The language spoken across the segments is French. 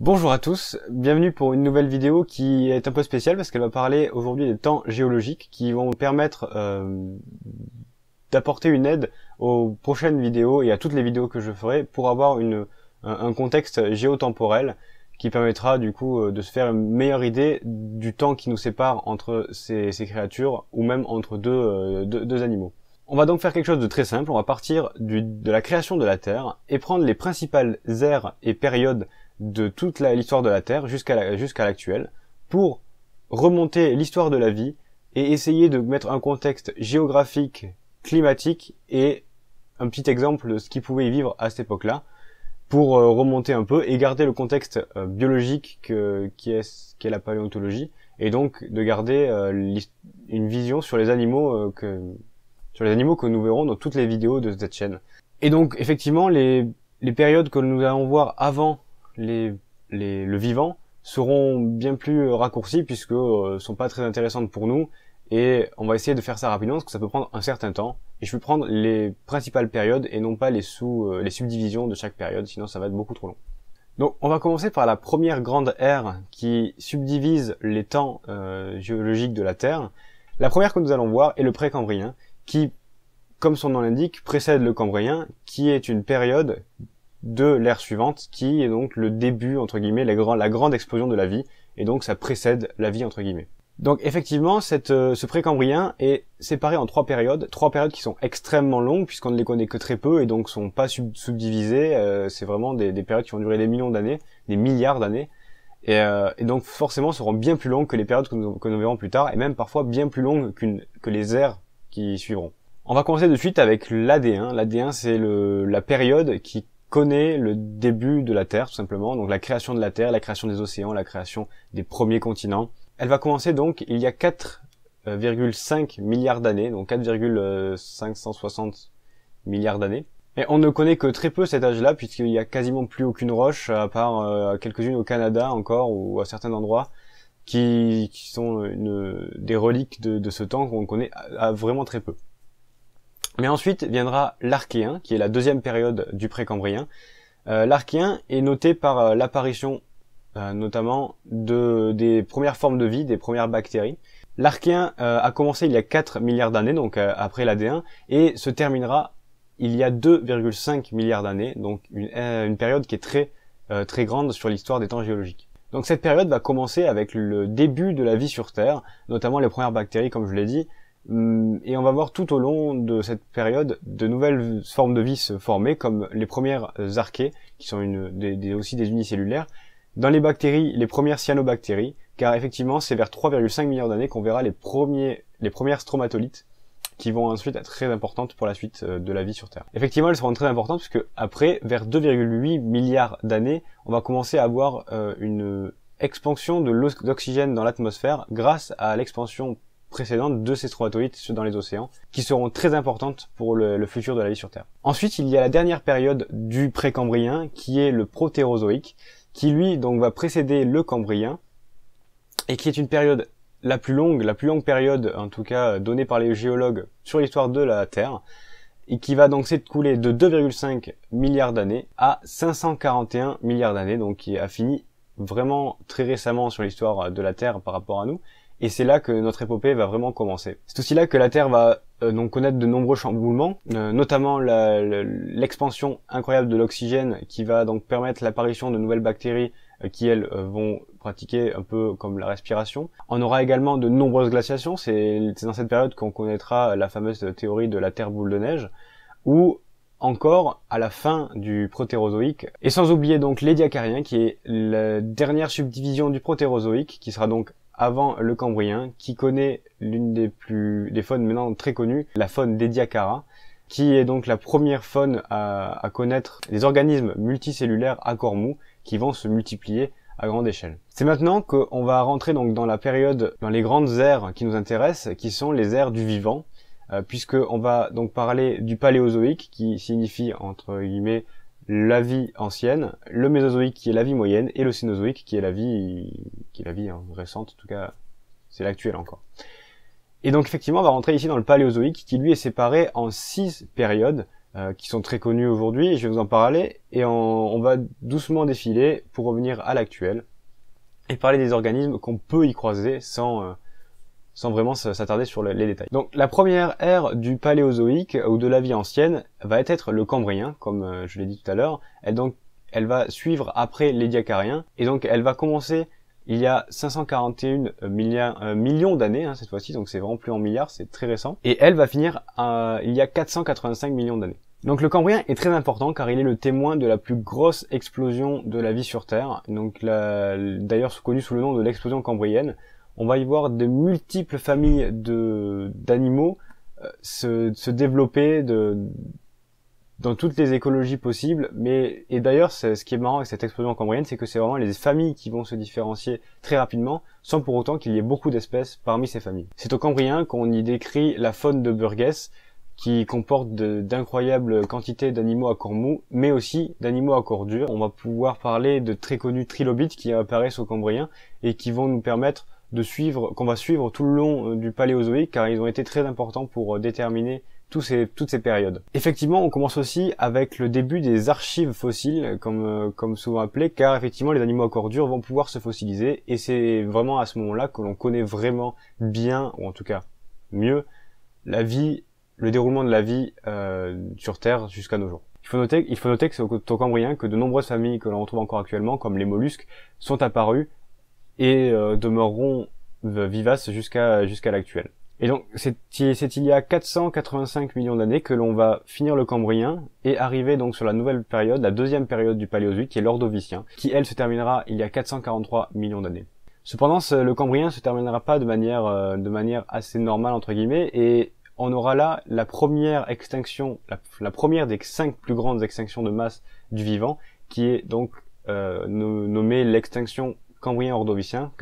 Bonjour à tous, bienvenue pour une nouvelle vidéo qui est un peu spéciale parce qu'elle va parler aujourd'hui des temps géologiques qui vont permettre euh, d'apporter une aide aux prochaines vidéos et à toutes les vidéos que je ferai pour avoir un contexte géotemporel qui permettra du coup euh, de se faire une meilleure idée du temps qui nous sépare entre ces, créatures ou même entre euh, deux, animaux. On va donc faire quelque chose de très simple, on va partir de la création de la Terre et prendre les principales aires et périodes de toute l'histoire de la Terre jusqu'à la, jusqu'à l'actuel pour remonter l'histoire de la vie et essayer de mettre un contexte géographique, climatique et un petit exemple de ce qui pouvait y vivre à cette époque-là pour euh, remonter un peu et garder le contexte euh, biologique que, qui est, la paléontologie et donc de garder euh, une vision sur les animaux que sur les animaux que nous verrons dans toutes les vidéos de cette chaîne. Et donc effectivement les périodes que nous allons voir avant les, les, le vivant seront bien plus raccourcis puisque euh, sont pas très intéressantes pour nous et on va essayer de faire ça rapidement parce que ça peut prendre un certain temps et je vais prendre les principales périodes et non pas les sous euh, les subdivisions de chaque période sinon ça va être beaucoup trop long. Donc on va commencer par la première grande ère qui subdivise les temps euh, géologiques de la Terre. La première que nous allons voir est le précambrien qui comme son nom l'indique précède le cambrien qui est une période de l'ère suivante, qui est donc le début, entre guillemets, la, la, grande explosion de la vie, et donc ça précède la vie, entre guillemets. Donc effectivement, cette, euh, ce précambrien est séparé en trois périodes, trois périodes qui sont extrêmement longues, puisqu'on ne les connaît que très peu, et donc sont pas subdivisées, euh, c'est vraiment des, périodes qui ont duré des millions d'années, des milliards d'années, euh, et, donc forcément seront bien plus longues que les périodes que nous, verrons plus tard, et même parfois bien plus longues que les ères qui suivront. On va commencer de suite avec l'AD1. L'AD1, c'est la période qui connaît le début de la Terre, tout simplement, donc la création de la Terre, la création des océans, la création des premiers continents. Elle va commencer donc il y a 4,5 milliards d'années, donc 4,560 milliards d'années. Et on ne connaît que très peu cet âge-là, puisqu'il n'y a quasiment plus aucune roche, à part euh, quelques-unes au Canada encore, ou à certains endroits, qui, sont une, des reliques de, ce temps qu'on connaît à vraiment très peu. Mais ensuite viendra l'archéen, qui est la deuxième période du précambrien. Euh, l'archéen est noté par euh, l'apparition euh, notamment de, des premières formes de vie, des premières bactéries. L'archéen euh, a commencé il y a 4 milliards d'années, donc après l'AD1, et se terminera il y a 2,5 milliards d'années, donc une, une, période qui est très, très grande sur l'histoire des temps géologiques. Donc cette période va commencer avec le début de la vie sur Terre, notamment les premières bactéries, comme je l'ai dit, Hum, et on va voir tout au long de cette période de nouvelles formes de vie se former, comme les premières euh, archées, qui sont une, des, aussi des unicellulaires. Dans les bactéries, les premières cyanobactéries, car effectivement, c'est vers 3,5 milliards d'années qu'on verra les, premiers, les premières stromatolites, qui vont ensuite être très importantes pour la suite euh, de la vie sur Terre. Effectivement, elles seront très importantes, puisque après, vers 2,8 milliards d'années, on va commencer à avoir euh, une expansion de l'oxygène dans l'atmosphère grâce à l'expansion précédentes de ces stromatolites dans les océans, qui seront très importantes pour le, futur de la vie sur Terre. Ensuite, il y a la dernière période du précambrien, qui est le protérozoïque, qui lui donc va précéder le cambrien, et qui est une période la plus longue, la plus longue période en tout cas donnée par les géologues sur l'histoire de la Terre, et qui va donc s'écouler de 2,5 milliards d'années à 541 milliards d'années, donc qui a fini vraiment très récemment sur l'histoire de la Terre par rapport à nous, et c'est là que notre épopée va vraiment commencer. C'est aussi là que la Terre va euh, donc connaître de nombreux chamboulements, euh, notamment l'expansion incroyable de l'oxygène qui va donc permettre l'apparition de nouvelles bactéries euh, qui elles vont pratiquer un peu comme la respiration. On aura également de nombreuses glaciations, c'est dans cette période qu'on connaîtra la fameuse théorie de la Terre boule de neige, ou encore à la fin du protérozoïque. Et sans oublier donc les diacariens, qui est la dernière subdivision du protérozoïque, qui sera donc avant le cambrien, qui connaît l'une des plus des faunes maintenant très connues, la faune d'Ediacara, qui est donc la première faune à, connaître des organismes multicellulaires à corps mou qui vont se multiplier à grande échelle. C'est maintenant qu'on va rentrer donc dans la période, dans les grandes aires qui nous intéressent, qui sont les aires du vivant, euh, puisqu'on va donc parler du paléozoïque qui signifie entre guillemets la vie ancienne, le Mésozoïque qui est la vie moyenne et le Cénozoïque qui est la vie qui est la vie hein, récente en tout cas, c'est l'actuel encore. Et donc effectivement, on va rentrer ici dans le Paléozoïque qui lui est séparé en six périodes euh, qui sont très connues aujourd'hui. Je vais vous en parler et on, va doucement défiler pour revenir à l'actuel et parler des organismes qu'on peut y croiser sans euh, sans vraiment s'attarder sur les détails. Donc la première ère du paléozoïque ou de la vie ancienne va être le cambrien, comme euh, je l'ai dit tout à l'heure. Elle donc elle va suivre après les diacariens et donc elle va commencer il y a 541 euh, euh, millions d'années hein, cette fois-ci, donc c'est vraiment plus en milliards, c'est très récent. Et elle va finir il y a 485 millions d'années. Donc le Cambrien est très important car il est le témoin de la plus grosse explosion de la vie sur Terre, donc d'ailleurs connue sous le nom de l'explosion cambrienne on va y voir de multiples familles d'animaux euh, se, développer dans toutes les écologies possibles. Mais et d'ailleurs, ce qui est marrant avec cette explosion cambrienne, c'est que c'est vraiment les familles qui vont se différencier très rapidement, sans pour autant qu'il y ait beaucoup d'espèces parmi ces familles. C'est au Cambrien qu'on y décrit la faune de Burgess, qui comporte d'incroyables quantités d'animaux à corps mou, mais aussi d'animaux à corps dur. On va pouvoir parler de très connus trilobites qui apparaissent au Cambrien et qui vont nous permettre de suivre, qu'on va suivre tout le long euh, du Paléozoïque, car ils ont été très importants pour euh, déterminer tous ces, toutes ces périodes. Effectivement, on commence aussi avec le début des archives fossiles, comme, euh, comme souvent appelé, car effectivement les animaux à dur vont pouvoir se fossiliser, et c'est vraiment à ce moment-là que l'on connaît vraiment bien, ou en tout cas mieux, la vie, le déroulement de la vie sur Terre jusqu'à nos jours. Il faut noter, il faut noter que c'est au Cambrien que de nombreuses familles que l'on retrouve encore actuellement, comme les mollusques, sont apparues et euh, demeureront euh, vivaces jusqu'à jusqu'à l'actuel. Et donc, c'est il y a 485 millions d'années que l'on va finir le Cambrien et arriver donc sur la nouvelle période, la deuxième période du Paléozoïque, qui est l'Ordovicien, qui elle se terminera il y a 443 millions d'années. Cependant, le Cambrien se terminera pas de manière, euh, de manière assez normale entre guillemets, et on aura là la première extinction, la, première des cinq plus grandes extinctions de masse du vivant, qui est donc nommée l'extinction cambrien ordovicien,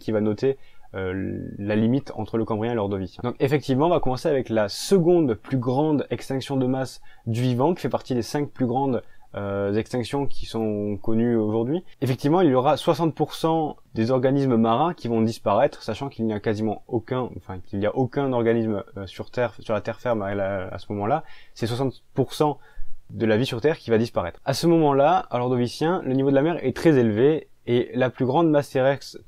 qui va noter euh, la limite entre le cambrien et l'ordovicien. Donc effectivement, on va commencer avec la seconde plus grande extinction de masse du vivant, qui fait partie des cinq plus grandes euh, extinctions qui sont connues aujourd'hui. Effectivement, il y aura 60% des organismes marins qui vont disparaître, sachant qu'il n'y a quasiment aucun, enfin qu'il n'y a aucun organisme euh, sur Terre, sur la Terre ferme à, à ce moment-là. C'est 60% de la vie sur Terre qui va disparaître. À ce moment-là, à l'ordovicien, le niveau de la mer est très élevé et la plus grande masse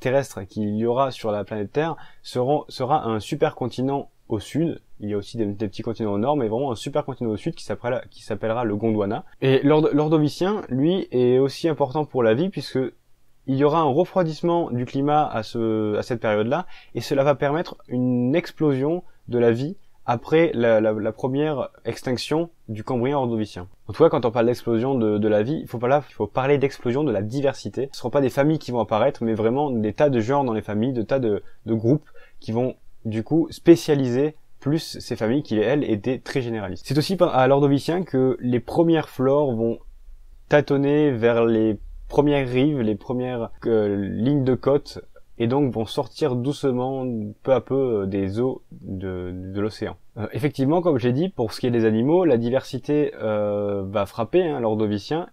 terrestre qu'il y aura sur la planète Terre sera, un supercontinent au sud. Il y a aussi des, petits continents au nord, mais vraiment un supercontinent au sud qui s'appellera le Gondwana. Et l'Ordovicien, lui, est aussi important pour la vie puisque il y aura un refroidissement du climat à cette période-là, et cela va permettre une explosion de la vie après la, première extinction du Cambrien ordovicien. En tout cas, quand on parle d'explosion de, la vie, il faut, pas là, il faut parler d'explosion de la diversité. Ce ne seront pas des familles qui vont apparaître, mais vraiment des tas de genres dans les familles, des tas de, groupes qui vont du coup spécialiser plus ces familles qui, elles, étaient très généralistes. C'est aussi à l'ordovicien que les premières flores vont tâtonner vers les premières rives, les premières euh, lignes de côte et donc vont sortir doucement, peu à peu, euh, des eaux de, l'océan. Euh, effectivement, comme j'ai dit, pour ce qui est des animaux, la diversité euh, va frapper hein, l'ordovicien,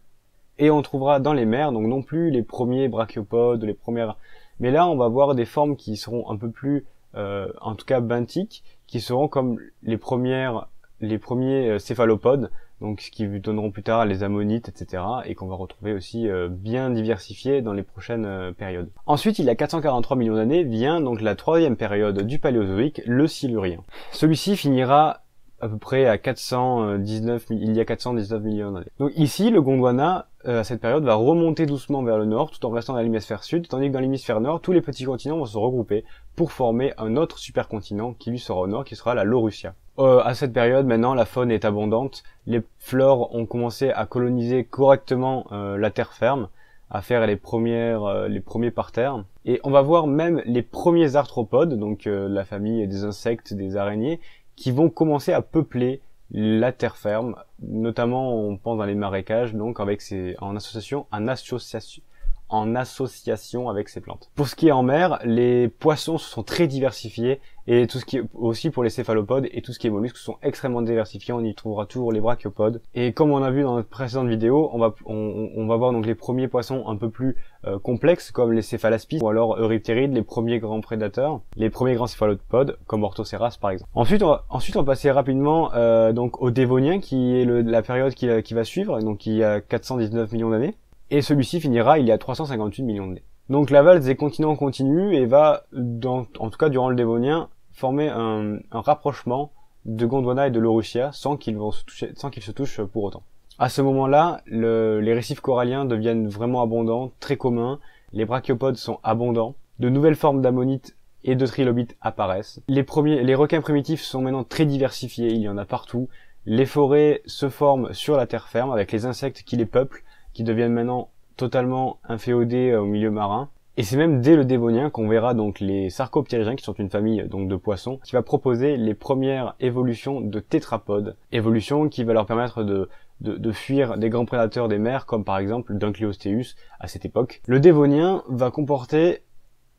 et on trouvera dans les mers, donc non plus les premiers brachiopodes, les premières... Mais là, on va voir des formes qui seront un peu plus, en tout cas benthiques, qui seront comme les premières, les premiers céphalopodes, donc ce qui donneront plus tard les ammonites, etc., et qu'on va retrouver aussi euh, bien diversifié dans les prochaines euh, périodes. Ensuite, il y a 443 millions d'années, vient donc la troisième période du Paléozoïque, le Silurien. Celui-ci finira à peu près à 419, il y a 419 millions d'années. Donc ici, le Gondwana, euh, à cette période, va remonter doucement vers le nord, tout en restant dans l'hémisphère sud, tandis que dans l'hémisphère nord, tous les petits continents vont se regrouper pour former un autre supercontinent qui lui sera au nord, qui sera la Laurussia. Euh, à cette période, maintenant, la faune est abondante. Les flores ont commencé à coloniser correctement euh, la terre ferme, à faire les premières, euh, les premiers parterres. Et on va voir même les premiers arthropodes, donc la famille des insectes, des araignées, qui vont commencer à peupler la terre ferme. Notamment, on pense dans les marécages, donc avec ces, en association, en association, en association avec ces plantes. Pour ce qui est en mer, les poissons sont très diversifiés et tout ce qui est aussi pour les céphalopodes et tout ce qui est mollusques sont extrêmement diversifiés. On y trouvera toujours les brachiopodes. Et comme on a vu dans notre précédente vidéo, on va on, va voir donc les premiers poissons un peu plus euh, complexes comme les céphalaspides ou alors euryptérides, les premiers grands prédateurs, les premiers grands céphalopodes comme Orthoceras par exemple. Ensuite, on va, ensuite on va passer rapidement euh, donc au Dévonien qui est le, la période qui, qui va suivre donc il y a 419 millions d'années et celui-ci finira il y a 358 millions d'années. Donc la valse des continents continue et va, en tout cas durant le Dévonien, former un, rapprochement de Gondwana et de Laurussia sans qu'ils se touchent pour autant. À ce moment-là, les récifs coralliens deviennent vraiment abondants, très communs, les brachiopodes sont abondants, de nouvelles formes d'ammonites et de trilobites apparaissent. Les, premiers, les requins primitifs sont maintenant très diversifiés, il y en a partout. Les forêts se forment sur la terre ferme avec les insectes qui les peuplent qui deviennent maintenant totalement inféodés euh, au milieu marin. Et c'est même dès le Dévonien qu'on verra donc les sarcoptérygiens, qui sont une famille donc de poissons, qui va proposer les premières évolutions de tétrapodes, Évolution qui va leur permettre de, de, de fuir des grands prédateurs des mers, comme par exemple Dunkleosteus à cette époque. Le Dévonien va comporter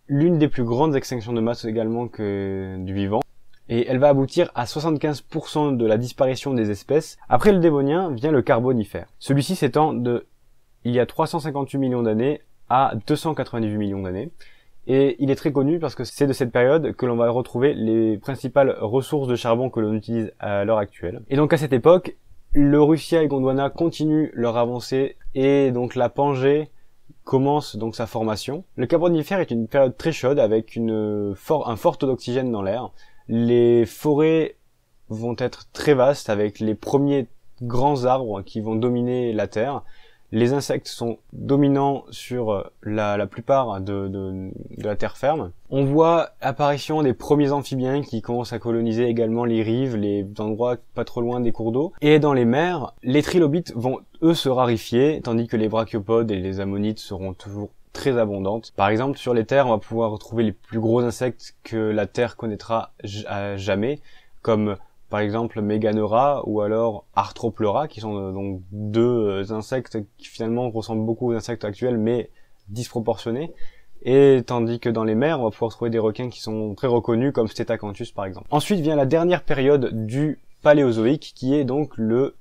l'une des plus grandes extinctions de masse également que du vivant, et elle va aboutir à 75% de la disparition des espèces. Après le Dévonien vient le Carbonifère, celui-ci s'étend de il y a 358 millions d'années à 298 millions d'années. Et il est très connu parce que c'est de cette période que l'on va retrouver les principales ressources de charbon que l'on utilise à l'heure actuelle. Et donc à cette époque, le Russia et Gondwana continuent leur avancée et donc la Pangée commence donc sa formation. Le Carbonifère est une période très chaude avec une un fort taux d'oxygène dans l'air. Les forêts vont être très vastes avec les premiers grands arbres qui vont dominer la Terre les insectes sont dominants sur euh, la, plupart de, la terre ferme. On voit apparition des premiers amphibiens qui commencent à coloniser également les rives, les endroits pas trop loin des cours d'eau. Et dans les mers, les trilobites vont eux se rarifier, tandis que les brachiopodes et les ammonites seront toujours très abondantes. Par exemple, sur les terres, on va pouvoir retrouver les plus gros insectes que la Terre connaîtra jamais, comme par exemple Meganora ou alors Arthropleura, qui sont euh, donc deux euh, insectes qui finalement ressemblent beaucoup aux insectes actuels, mais disproportionnés. Et tandis que dans les mers, on va pouvoir trouver des requins qui sont très reconnus, comme Stetacanthus par exemple. Ensuite vient la dernière période du Paléozoïque, qui est donc le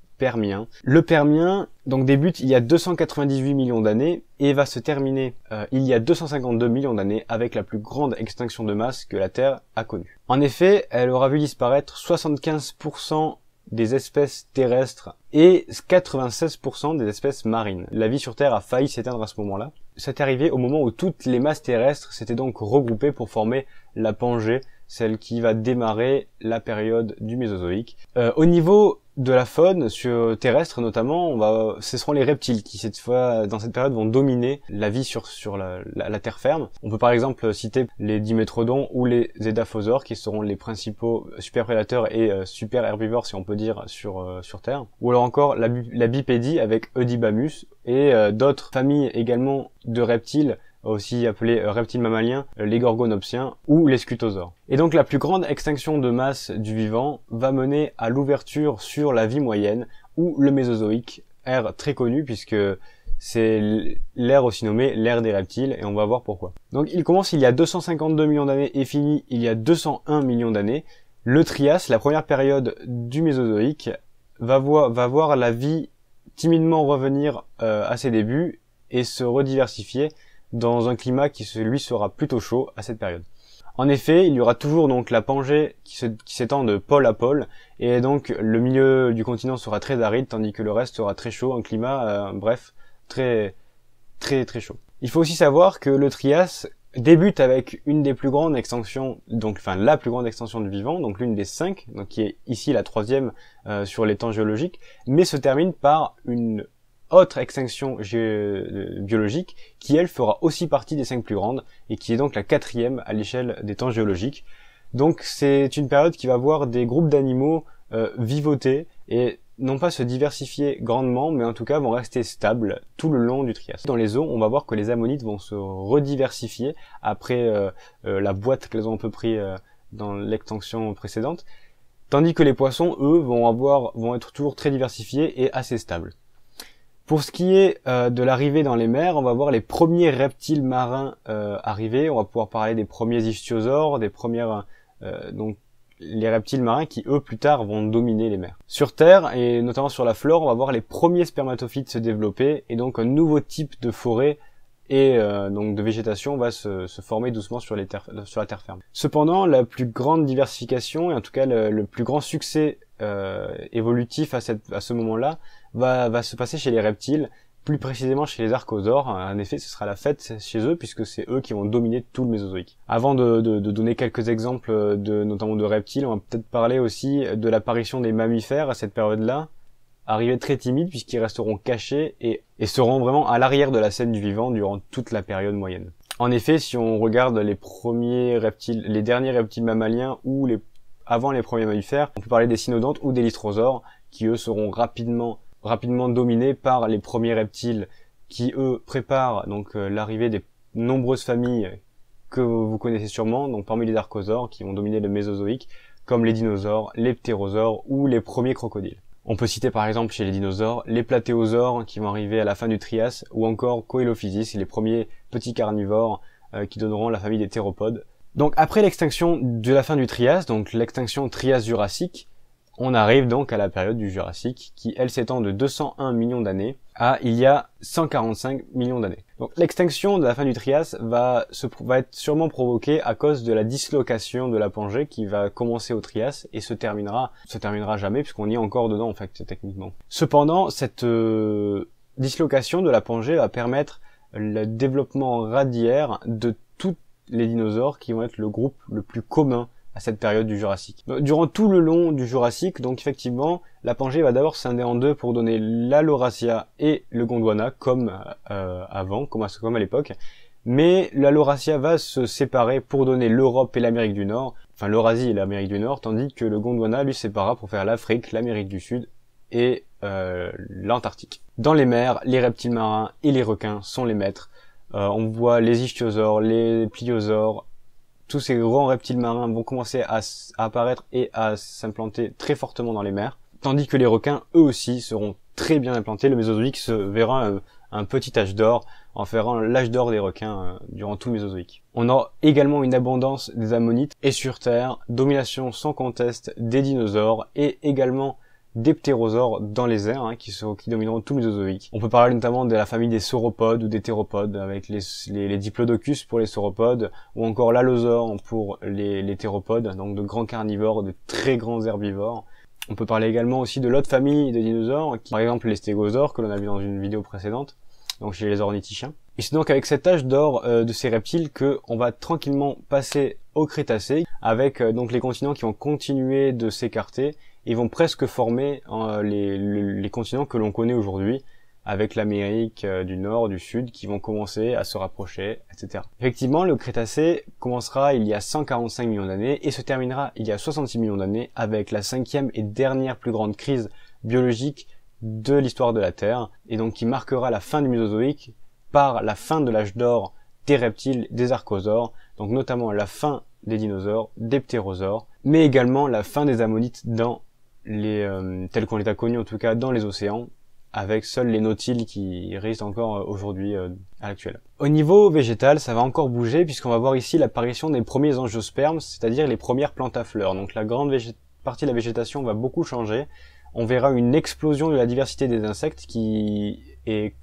le Permien donc débute il y a 298 millions d'années et va se terminer euh, il y a 252 millions d'années avec la plus grande extinction de masse que la Terre a connue. En effet, elle aura vu disparaître 75% des espèces terrestres et 96% des espèces marines. La vie sur Terre a failli s'éteindre à ce moment-là. C'est arrivé au moment où toutes les masses terrestres s'étaient donc regroupées pour former la Pangée, celle qui va démarrer la période du Mésozoïque. Euh, au niveau de la faune sur terrestre notamment, ce seront les reptiles qui cette fois dans cette période vont dominer la vie sur sur la, terre ferme. On peut par exemple citer les dimétrodons ou les édaphosaures qui seront les principaux super prédateurs et euh, super herbivores si on peut dire sur euh, sur terre. Ou alors encore la, bipédie avec Eudibamus et d'autres familles également de reptiles aussi appelés euh, reptiles mammaliens, euh, les gorgonopsiens ou les scutosaures. Et donc la plus grande extinction de masse du vivant va mener à l'ouverture sur la vie moyenne ou le Mésozoïque, ère très connu puisque c'est l'ère aussi nommée l'ère des reptiles et on va voir pourquoi. Donc il commence il y a 252 millions d'années et finit il y a 201 millions d'années. Le Trias, la première période du Mésozoïque, va, voir la vie timidement revenir euh, à ses débuts et se rediversifier dans un climat qui lui sera plutôt chaud à cette période. En effet, il y aura toujours donc la Pangée qui s'étend de pôle à pôle, et donc le milieu du continent sera très aride, tandis que le reste sera très chaud, un climat, euh, bref, très très très chaud. Il faut aussi savoir que le Trias débute avec une des plus grandes extensions, donc enfin la plus grande extension de vivant, donc l'une des cinq, donc qui est ici la troisième euh, sur les temps géologiques, mais se termine par une autre extinction euh, biologique qui, elle, fera aussi partie des cinq plus grandes et qui est donc la quatrième à l'échelle des temps géologiques. Donc c'est une période qui va voir des groupes d'animaux euh, vivoter et non pas se diversifier grandement, mais en tout cas vont rester stables tout le long du Trias. Dans les eaux, on va voir que les ammonites vont se rediversifier après euh, la boîte qu'elles ont un peu pris dans l'extinction précédente, tandis que les poissons, eux, vont avoir, vont être toujours très diversifiés et assez stables. Pour ce qui est euh, de l'arrivée dans les mers, on va voir les premiers reptiles marins euh, arriver. On va pouvoir parler des premiers ichthyosaures, des premières euh, donc les reptiles marins qui eux plus tard vont dominer les mers. Sur Terre et notamment sur la flore, on va voir les premiers spermatophytes se développer et donc un nouveau type de forêt et donc de végétation va se, former doucement sur, les sur, la terre ferme. Cependant, la plus grande diversification et en tout cas le, plus grand succès évolutif à, cette, à ce moment-là, va, se passer chez les reptiles, plus précisément chez les archosaures. En effet, ce sera la fête chez eux puisque c'est eux qui vont dominer tout le Mésozoïque. Avant de, donner quelques exemples, de, notamment de reptiles, on va peut-être parler aussi de l'apparition des mammifères à cette période-là, arrivés très timides puisqu'ils resteront cachés et, et seront vraiment à l'arrière de la scène du vivant durant toute la période moyenne. En effet, si on regarde les premiers reptiles, les derniers reptiles mammaliens ou les avant les premiers mammifères, on peut parler des cynodontes ou des lystrosaures, qui eux seront rapidement rapidement dominé par les premiers reptiles qui eux préparent donc euh, l'arrivée des nombreuses familles que vous connaissez sûrement, donc parmi les archosaures qui vont dominer le Mésozoïque, comme les dinosaures, les ptérosaures ou les premiers crocodiles. On peut citer par exemple chez les dinosaures les platéosaures qui vont arriver à la fin du Trias ou encore Coelophysis, les premiers petits carnivores euh, qui donneront la famille des théropodes. Donc après l'extinction de la fin du Trias, donc l'extinction Trias jurassique, on arrive donc à la période du Jurassique qui, elle, s'étend de 201 millions d'années à il y a 145 millions d'années. Donc l'extinction de la fin du Trias va, être sûrement provoquée à cause de la dislocation de la Pangée qui va commencer au Trias et se terminera, se terminera jamais puisqu'on y est encore dedans en fait techniquement. Cependant, cette euh, dislocation de la Pangée va permettre le développement radiaire de tous les dinosaures qui vont être le groupe le plus commun à cette période du Jurassique. Euh, durant tout le long du Jurassique, donc effectivement, la Pangée va d'abord scinder en deux pour donner la et le Gondwana, comme euh, euh, avant, comme à, l'époque. Mais la va se séparer pour donner l'Europe et l'Amérique du Nord, enfin l'Eurasie et l'Amérique du Nord, tandis que le Gondwana lui sépara pour faire l'Afrique, l'Amérique du Sud et l'Antarctique. Dans les mers, les reptiles marins et les requins sont les maîtres. on voit les ichthyosaures, les pliosaures, tous ces grands reptiles marins vont commencer à, apparaître et à s'implanter très fortement dans les mers, tandis que les requins, eux aussi, seront très bien implantés. Le Mésozoïque se verra euh, un, petit âge d'or, en ferant l'âge d'or des requins euh, durant tout le Mésozoïque. On aura également une abondance des ammonites et sur Terre, domination sans conteste des dinosaures et également des ptérosaures dans les airs hein, qui, sont, qui domineront tout Mésozoïque. On peut parler notamment de la famille des sauropodes ou des théropodes avec les, les, diplodocus pour les sauropodes ou encore l'allosaure pour les, les théropodes, donc de grands carnivores, de très grands herbivores. On peut parler également aussi de l'autre famille de dinosaures, par exemple les stégosaures que l'on a vu dans une vidéo précédente, donc chez les ornithischiens. Et c'est donc avec cette âge d'or euh, de ces reptiles que va tranquillement passer au Crétacé, avec euh, donc les continents qui ont continué de s'écarter et vont presque former euh, les, continents que l'on connaît aujourd'hui, avec l'Amérique euh, du Nord, du Sud, qui vont commencer à se rapprocher, etc. Effectivement, le Crétacé commencera il y a 145 millions d'années et se terminera il y a 66 millions d'années avec la cinquième et dernière plus grande crise biologique de l'histoire de la Terre, et donc qui marquera la fin du Mésozoïque par la fin de l'âge d'or des reptiles, des archosaures, donc notamment la fin des dinosaures, des ptérosaures, mais également la fin des ammonites dans les, euh, tels qu'on les a connus en tout cas dans les océans, avec seuls les nautiles qui restent encore euh, aujourd'hui euh, à l'actuel. Au niveau végétal, ça va encore bouger puisqu'on va voir ici l'apparition des premiers angiospermes, c'est-à-dire les premières plantes à fleurs. Donc la grande partie de la végétation va beaucoup changer. On verra une explosion de la diversité des insectes qui est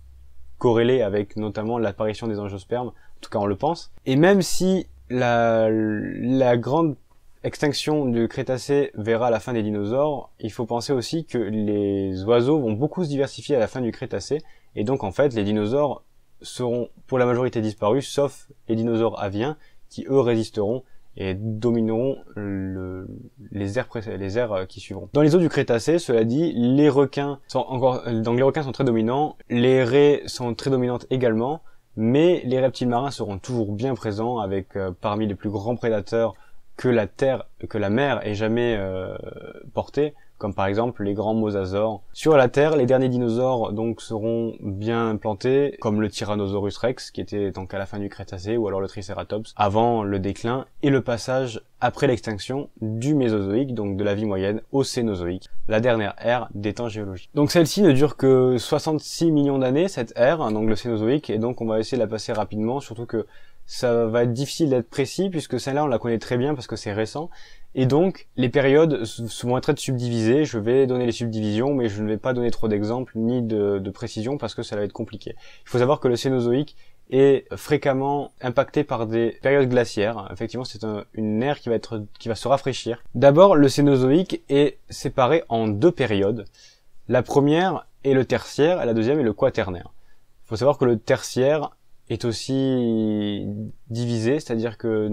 corrélée avec notamment l'apparition des angiospermes, en tout cas on le pense. Et même si la, la grande extinction du Crétacé verra la fin des dinosaures, il faut penser aussi que les oiseaux vont beaucoup se diversifier à la fin du Crétacé, et donc en fait les dinosaures seront pour la majorité disparus, sauf les dinosaures aviens, qui eux résisteront et domineront les, aires, euh, qui suivront. Dans les eaux du Crétacé, cela dit, les requins sont encore, euh, donc les requins sont très dominants, les raies sont très dominantes également, mais les reptiles marins seront toujours bien présents avec euh, parmi les plus grands prédateurs que la terre, que la mer ait jamais euh, porté, comme par exemple les grands mosasaures. Sur la Terre, les derniers dinosaures donc seront bien implantés, comme le Tyrannosaurus rex, qui était donc à la fin du Crétacé, ou alors le Triceratops, avant le déclin et le passage après l'extinction du Mésozoïque, donc de la vie moyenne, au Cénozoïque, la dernière ère des temps géologiques. Donc celle-ci ne dure que 66 millions d'années, cette ère, hein, donc le Cénozoïque, et donc on va essayer de la passer rapidement, surtout que ça va être difficile d'être précis puisque celle-là on la connaît très bien parce que c'est récent. Et donc les périodes vont être subdivisées. Je vais donner les subdivisions, mais je ne vais pas donner trop d'exemples ni de, de précisions parce que ça va être compliqué. Il faut savoir que le Cénozoïque est fréquemment impacté par des périodes glaciaires. Effectivement, c'est une ère qui va être qui va se rafraîchir. D'abord, le Cénozoïque est séparé en deux périodes. La première est le tertiaire et la deuxième est le quaternaire. Il faut savoir que le tertiaire est aussi divisé, c'est-à-dire que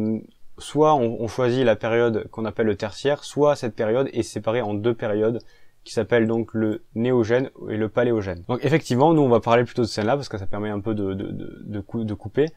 soit on, choisit la période qu'on appelle le tertiaire, soit cette période est séparée en deux périodes qui s'appellent donc le néogène et le paléogène. Donc effectivement, nous on va parler plutôt de celle-là parce que ça permet un peu de, de, de, de, couper.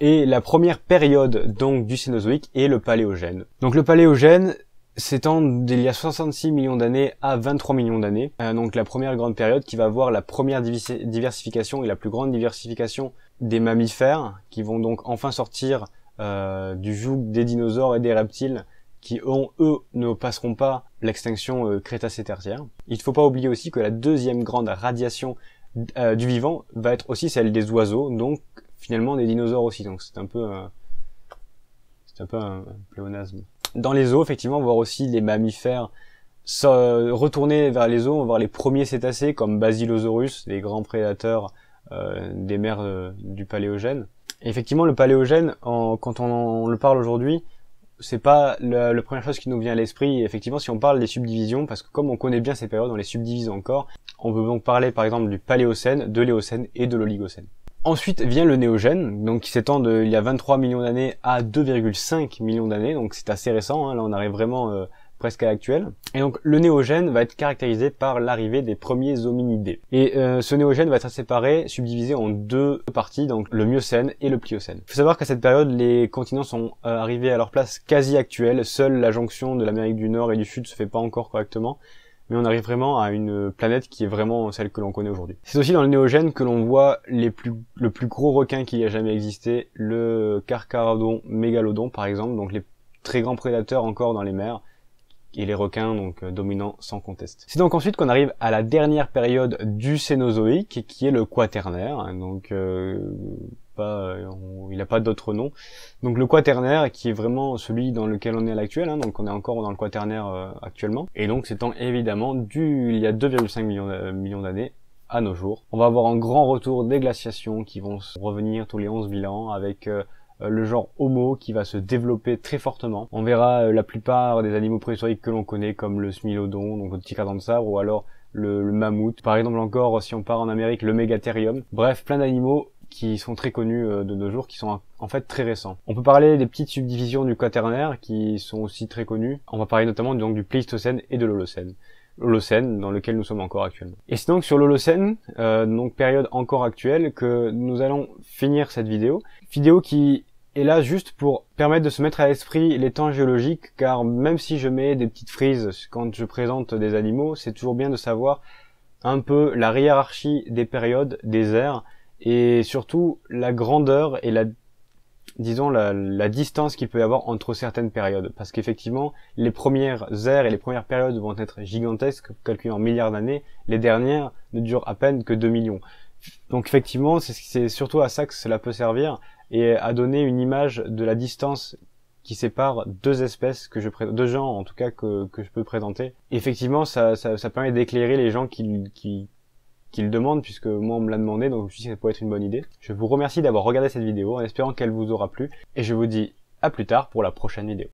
Et la première période donc du Cénozoïque est le paléogène. Donc le paléogène s'étend d'il y a 66 millions d'années à 23 millions d'années. Euh, donc la première grande période qui va avoir la première diversification et la plus grande diversification des mammifères qui vont donc enfin sortir euh, du joug des dinosaures et des reptiles qui ont, eux, ne passeront pas l'extinction euh, tertiaire Il ne faut pas oublier aussi que la deuxième grande radiation euh, du vivant va être aussi celle des oiseaux, donc finalement des dinosaures aussi. Donc c'est un peu, euh, c'est un peu un, pléonasme. Dans les eaux, effectivement, on va voir aussi les mammifères se retourner vers les eaux, on va voir les premiers cétacés comme Basilosaurus, les grands prédateurs euh, des mers euh, du Paléogène. effectivement, le Paléogène, quand on, le parle aujourd'hui, c'est pas la, première chose qui nous vient à l'esprit. Effectivement, si on parle des subdivisions, parce que comme on connaît bien ces périodes, on les subdivise encore. On peut donc parler par exemple du Paléocène, de l'Éocène et de l'Oligocène. Ensuite vient le Néogène, donc qui s'étend de il y a 23 millions d'années à 2,5 millions d'années, donc c'est assez récent. Hein. là, on arrive vraiment euh, presque à l'actuel. Et donc le néogène va être caractérisé par l'arrivée des premiers hominidés. Et euh, ce néogène va être séparé, subdivisé en deux parties, donc le Miocène et le Pliocène. Il faut savoir qu'à cette période, les continents sont euh, arrivés à leur place quasi actuelle. Seule la jonction de l'Amérique du Nord et du Sud se fait pas encore correctement mais on arrive vraiment à une planète qui est vraiment celle que l'on connaît aujourd'hui. C'est aussi dans le néogène que l'on voit les plus, le plus gros requin qui a jamais existé, le carcharodon mégalodon par exemple, donc les très grands prédateurs encore dans les mers, et les requins, donc euh, dominants sans conteste. C'est donc ensuite qu'on arrive à la dernière période du Cénozoïque, qui est le Quaternaire, hein, donc euh, pas, euh, il n'a pas d'autre nom. Donc le Quaternaire, qui est vraiment celui dans lequel on est à l'actuel, hein, donc on est encore dans le Quaternaire actuellement, et donc s'étend évidemment du, il y a 2,5 millions, millions d'années à nos jours. On va avoir un grand retour des glaciations qui vont revenir tous les 11 000 ans avec... Euh, le genre Homo qui va se développer très fortement. On verra euh, la plupart des animaux préhistoriques que l'on connaît comme le smilodon, donc le petit de sabre, ou alors le, mammouth. Par exemple encore, si on part en Amérique, le mégatherium. Bref, plein d'animaux qui sont très connus euh, de nos jours, qui sont en fait très récents. On peut parler des petites subdivisions du quaternaire qui sont aussi très connues. On va parler notamment donc du Pléistocène et de l'Holocène l'Holocène dans lequel nous sommes encore actuellement. Et c'est donc sur l'Holocène, donc période encore actuelle, que nous allons finir cette vidéo. Vidéo qui et là, juste pour permettre de se mettre à l'esprit les temps géologiques, car même si je mets des petites frises quand je présente des animaux, c'est toujours bien de savoir un peu la hiérarchie des périodes, des ères, et surtout la grandeur et la disons la, distance qu'il peut y avoir entre certaines périodes. Parce qu'effectivement, les premières ères et les premières périodes vont être gigantesques, calculées en milliards d'années, les dernières ne durent à peine que 2 millions. Donc effectivement, c'est surtout à ça que cela peut servir, et à donner une image de la distance qui sépare deux espèces que je deux gens en tout cas que, je peux présenter. Effectivement, ça, ça, permet d'éclairer les gens qui, qui, qui, le demandent puisque moi on me l'a demandé donc je suis que ça pourrait être une bonne idée. Je vous remercie d'avoir regardé cette vidéo en espérant qu'elle vous aura plu et je vous dis à plus tard pour la prochaine vidéo.